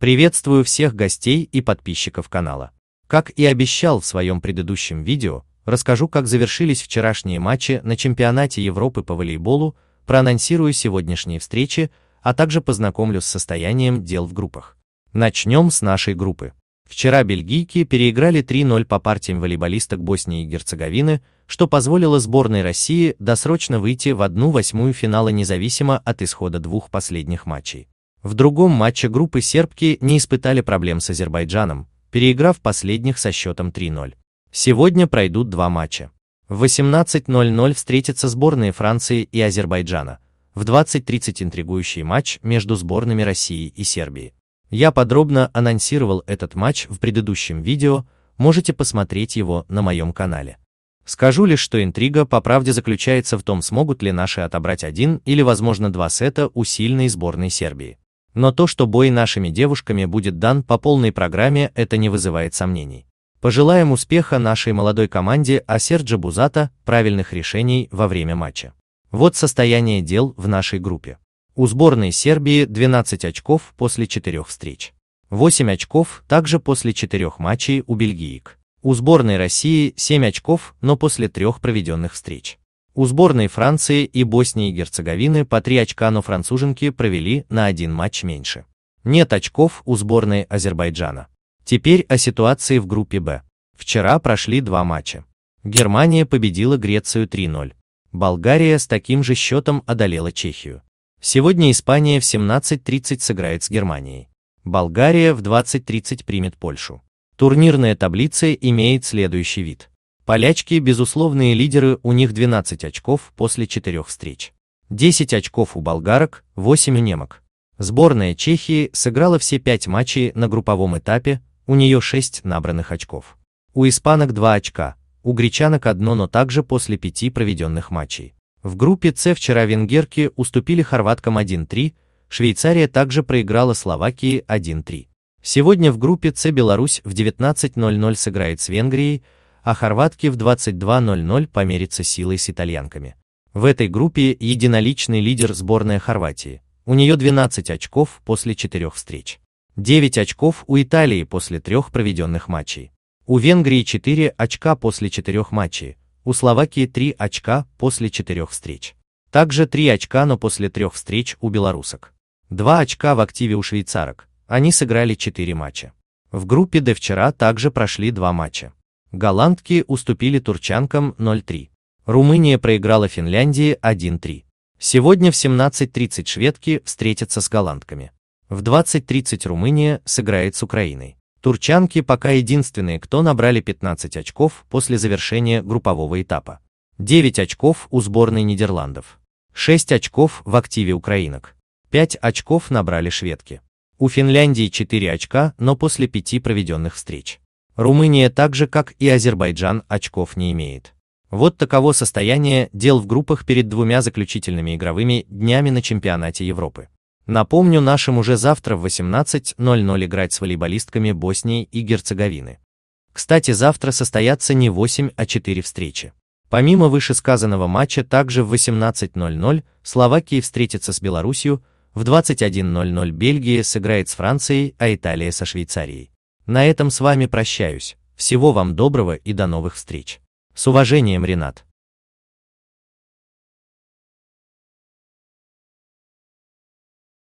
Приветствую всех гостей и подписчиков канала. Как и обещал в своем предыдущем видео, расскажу как завершились вчерашние матчи на чемпионате Европы по волейболу, проанонсирую сегодняшние встречи, а также познакомлю с состоянием дел в группах. Начнем с нашей группы. Вчера бельгийки переиграли 3-0 по партиям волейболисток Боснии и Герцеговины, что позволило сборной России досрочно выйти в 1-8 финала независимо от исхода двух последних матчей. В другом матче группы сербки не испытали проблем с Азербайджаном, переиграв последних со счетом 3-0. Сегодня пройдут два матча. В 18.00 встретятся сборные Франции и Азербайджана, в 20.30 интригующий матч между сборными России и Сербии. Я подробно анонсировал этот матч в предыдущем видео, можете посмотреть его на моем канале. Скажу лишь, что интрига по правде заключается в том, смогут ли наши отобрать один или, возможно, два сета у сильной сборной Сербии. Но то, что бой нашими девушками будет дан по полной программе, это не вызывает сомнений. Пожелаем успеха нашей молодой команде, а Серджи Бузата – правильных решений во время матча. Вот состояние дел в нашей группе. У сборной Сербии 12 очков после 4 встреч. 8 очков также после 4 матчей у бельгиек. У сборной России 7 очков, но после 3 проведенных встреч. У сборной Франции и Боснии и Герцеговины по три очка, но француженки провели на один матч меньше. Нет очков у сборной Азербайджана. Теперь о ситуации в группе «Б». Вчера прошли два матча. Германия победила Грецию 3-0. Болгария с таким же счетом одолела Чехию. Сегодня Испания в 17.30 сыграет с Германией. Болгария в 20.30 примет Польшу. Турнирная таблица имеет следующий вид. Полячки – безусловные лидеры, у них 12 очков после 4 встреч. 10 очков у болгарок, 8 у немок. Сборная Чехии сыграла все 5 матчей на групповом этапе, у нее 6 набранных очков. У испанок 2 очка, у гречанок 1, но также после 5 проведенных матчей. В группе С вчера венгерки уступили хорваткам 1-3, Швейцария также проиграла Словакии 1-3. Сегодня в группе С Беларусь в 19.00 сыграет с Венгрией, а хорватки в 22.00 померятся силой с итальянками. В этой группе единоличный лидер сборная Хорватии. У нее 12 очков после 4 встреч. 9 очков у Италии после 3 проведенных матчей. У Венгрии 4 очка после 4 матчей. У Словакии 3 очка после 4 встреч. Также 3 очка, но после 3 встреч у белорусок. 2 очка в активе у швейцарок. Они сыграли 4 матча. В группе до вчера также прошли 2 матча. Голландки уступили турчанкам 0-3. Румыния проиграла Финляндии 1-3. Сегодня в 17.30 шведки встретятся с голландками. В 20.30 Румыния сыграет с Украиной. Турчанки пока единственные, кто набрали 15 очков после завершения группового этапа. 9 очков у сборной Нидерландов. 6 очков в активе украинок. 5 очков набрали шведки. У Финляндии 4 очка, но после 5 проведенных встреч. Румыния так же, как и Азербайджан, очков не имеет. Вот таково состояние дел в группах перед двумя заключительными игровыми днями на чемпионате Европы. Напомню, нашим уже завтра в 18.00 играть с волейболистками Боснии и Герцеговины. Кстати, завтра состоятся не 8, а 4 встречи. Помимо вышесказанного матча, также в 18.00 Словакия встретится с Белоруссией, в 21.00 Бельгия сыграет с Францией, а Италия со Швейцарией. На этом с вами прощаюсь. Всего вам доброго и до новых встреч. С уважением, Ренат.